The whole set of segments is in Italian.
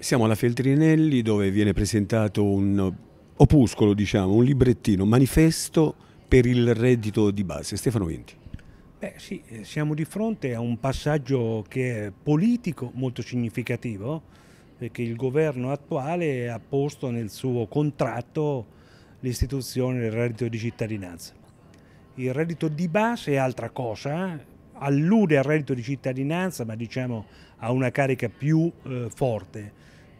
Siamo alla Feltrinelli dove viene presentato un opuscolo, diciamo, un librettino, un manifesto per il reddito di base. Stefano Vinti. Beh, sì, siamo di fronte a un passaggio che è politico molto significativo perché il governo attuale ha posto nel suo contratto l'istituzione del reddito di cittadinanza. Il reddito di base è altra cosa, eh allude al reddito di cittadinanza, ma diciamo a una carica più eh, forte,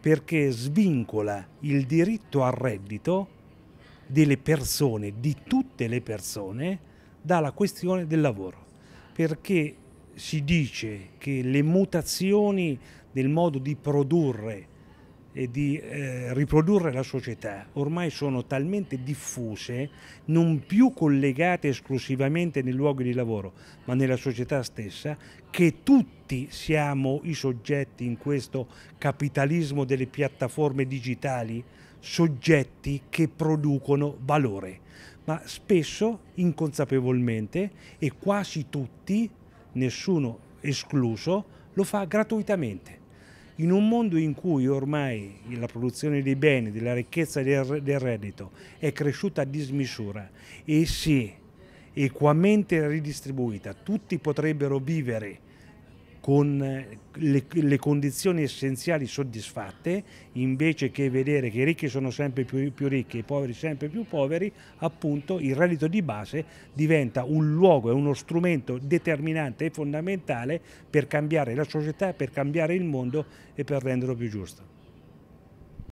perché svincola il diritto al reddito delle persone, di tutte le persone, dalla questione del lavoro, perché si dice che le mutazioni del modo di produrre di eh, riprodurre la società ormai sono talmente diffuse, non più collegate esclusivamente nei luoghi di lavoro, ma nella società stessa, che tutti siamo i soggetti in questo capitalismo delle piattaforme digitali, soggetti che producono valore, ma spesso inconsapevolmente e quasi tutti, nessuno escluso, lo fa gratuitamente in un mondo in cui ormai la produzione dei beni, della ricchezza e del reddito è cresciuta a dismisura e si equamente ridistribuita, tutti potrebbero vivere con eh, le, le, condizioni essenziali soddisfatte, invece che vedere che i ricchi sono sempre più, più ricchi e i poveri sempre più poveri, appunto il reddito di base diventa un luogo e uno strumento determinante e fondamentale per cambiare la società, per cambiare il mondo e per renderlo più giusto.